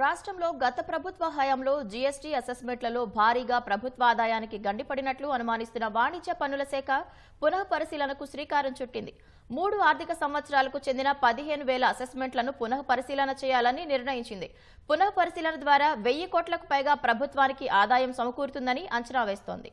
రాష్ట్రంలో గత ప్రభుత్వ హయాంలో జీఎస్టీ అసెస్మెంట్లలో భారీగా ప్రభుత్వ ఆదాయానికి గండిపడినట్లు అనుమానిస్తున్న వాణిజ్య పన్నుల శాఖ పునః పరిశీలనకు శ్రీకారం చుట్టింది మూడు ఆర్థిక సంవత్సరాలకు చెందిన పదిహేను వేల అసెస్మెంట్లను పునః పరిశీలన చేయాలని నిర్ణయించింది పునః పరిశీలన ద్వారా వెయ్యి కోట్లకు పైగా ప్రభుత్వానికి ఆదాయం సమకూరుతుందని అంచనా వేస్తోంది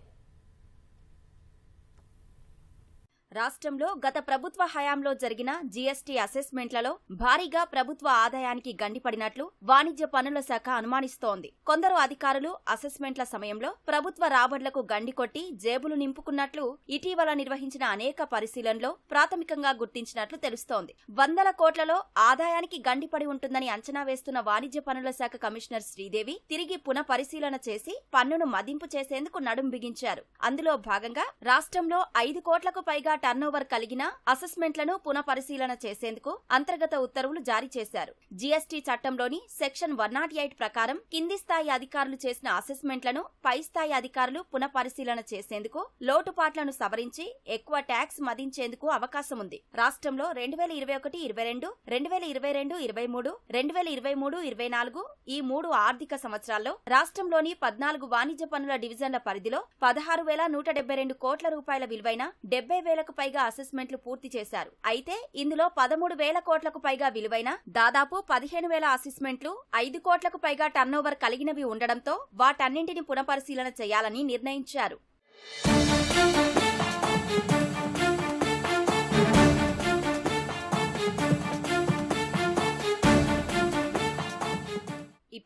రాష్ట్రంలో గత ప్రభుత్వ హయాంలో జరిగిన జీఎస్టీ అసెస్మెంట్లలో భారీగా ప్రభుత్వ ఆదాయానికి గండిపడినట్లు వాణిజ్య పన్నుల శాఖ అనుమానిస్తోంది కొందరు అధికారులు అసెస్మెంట్ల సమయంలో ప్రభుత్వ రాబడులకు గండికొట్టి జేబులు నింపుకున్నట్లు ఇటీవల నిర్వహించిన అనేక పరిశీలనలో ప్రాథమికంగా గుర్తించినట్లు తెలుస్తోంది వందల కోట్లలో ఆదాయానికి గండిపడి ఉంటుందని అంచనా వేస్తున్న వాణిజ్య పన్నుల శాఖ కమిషనర్ శ్రీదేవి తిరిగి పునఃపరిశీలన చేసి పన్నును మదింపు చేసేందుకు నడుం బిగించారు అందులో భాగంగా రాష్ట్రంలో ఐదు కోట్లకు పైగా టర్నోవర్ కలిగిన అసెస్మెంట్లను పునఃపరిశీలన చేసేందుకు అంతర్గత ఉత్తర్వులు జారీ చేశారు జీఎస్టీ చట్టంలోని సెక్షన్ వన్ నాట్ ఎయిట్ ప్రకారం కింది స్థాయి అధికారులు చేసిన అసెస్మెంట్లను పై స్థాయి అధికారులు పునఃపరిశీలన చేసేందుకు లోటుపాట్లను సవరించి ఎక్కువ ట్యాక్స్ మదించేందుకు అవకాశం ఉంది రాష్ట్రంలో రెండు వేల ఇరవై ఒకటి ఇరవై రెండు రెండు వేల ఇరవై రెండు ఇరవై మూడు రెండు వేల ఇరవై మూడు ఇరవై నాలుగు ఈ మూడు ఆర్థిక సంవత్సరాల్లో రాష్ట్రంలోని పద్నాలుగు వాణిజ్య పన్నుల డివిజన్ల పరిధిలో పదహారు వేల నూట డెబ్బై రెండు కోట్ల రూపాయల విలువైన డెబ్బై వేలకు పైగా అసెస్మెంట్లు పూర్తి చేశారు అయితే ఇందులో పదమూడు వేల కోట్లకు పైగా విలువైన దాదాపు పదిహేను వేల అసెస్మెంట్లు ఐదు కోట్లకు పైగా టర్న్ ఓవర్ కలిగినవి ఉండడంతో వాటన్నింటిని పునఃపరిశీలన చేయాలని నిర్ణయించారు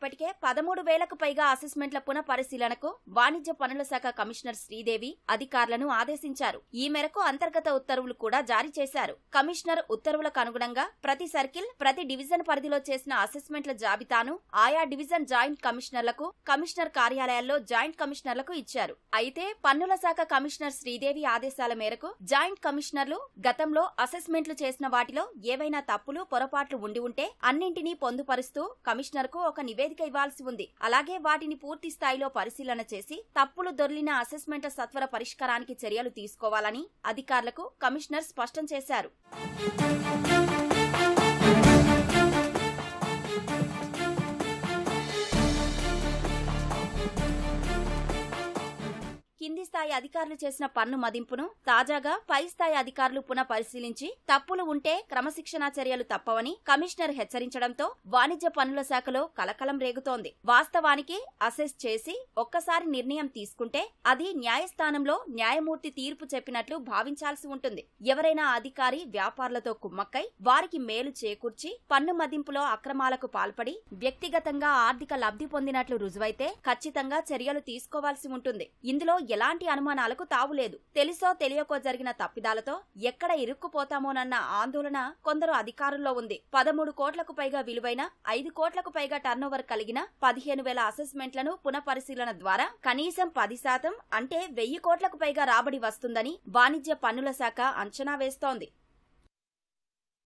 ఇప్పటికే పదమూడు వేలకు పైగా అసెస్మెంట్ల పునఃపరిశీలనకు వాణిజ్య పనుల శాఖ కమిషనర్ శ్రీదేవి అధికారులను ఆదేశించారు ఈ మేరకు అంతర్గత ఉత్తర్వులు కూడా జారీ చేశారు కమిషనర్ ఉత్తర్వులకు అనుగుణంగా ప్రతి సర్కిల్ ప్రతి డివిజన్ పరిధిలో చేసిన అసెస్మెంట్ల జాబితాను ఆయా డివిజన్ జాయింట్ కమిషనర్లకు కమిషనర్ కార్యాలయాల్లో జాయింట్ కమిషనర్లకు ఇచ్చారు అయితే పన్నుల శాఖ కమిషనర్ శ్రీదేవి ఆదేశాల మేరకు జాయింట్ కమిషనర్లు గతంలో అసెస్మెంట్లు చేసిన వాటిలో ఏవైనా తప్పులు పొరపాట్లు ఉండి ఉంటే అన్నింటినీ పొందుపరుస్తూ కమిషనర్కు ఒక నివేదిక నివేదిక ఇవ్వాల్సి ఉంది అలాగే వాటిని పూర్తి స్థాయిలో పరిశీలన చేసి తప్పులు దొర్లిన అసెస్మెంట్ సత్వర పరిష్కారానికి చర్యలు తీసుకోవాలని అధికారులకు కమిషనర్ స్పష్టం చేశారు కింది స్థాయి అధికారులు చేసిన పన్ను మదింపును తాజాగా పై స్థాయి అధికారులు పునః పరిశీలించి తప్పులు ఉంటే క్రమశిక్షణా చర్యలు తప్పవని కమిషనర్ హెచ్చరించడంతో వాణిజ్య పన్నుల శాఖలో కలకలం రేగుతోంది వాస్తవానికి అసెస్ చేసి ఒక్కసారి నిర్ణయం తీసుకుంటే అది న్యాయస్థానంలో న్యాయమూర్తి తీర్పు చెప్పినట్లు భావించాల్సి ఉంటుంది ఎవరైనా అధికారి వ్యాపారులతో కుమ్మక్కై వారికి మేలు చేకూర్చి పన్ను మదింపులో అక్రమాలకు పాల్పడి వ్యక్తిగతంగా ఆర్థిక లబ్ధి పొందినట్లు రుజువైతే ఖచ్చితంగా చర్యలు తీసుకోవాల్సి ఉంటుంది ఇందులో ఎలాంటి అనుమానాలకు తావులేదు తెలుసో తెలియకో జరిగిన తప్పిదాలతో ఎక్కడ ఇరుక్కుపోతామోనన్న ఆందోళన కొందరు అధికారుల్లో ఉంది పదమూడు కోట్లకు పైగా విలువైన ఐదు కోట్లకు పైగా టర్నోవర్ కలిగిన పదిహేను వేల అసెస్మెంట్లను పునఃపరిశీలన ద్వారా కనీసం పది శాతం అంటే వెయ్యి కోట్లకు పైగా రాబడి వస్తుందని వాణిజ్య పన్నుల శాఖ అంచనా వేస్తోంది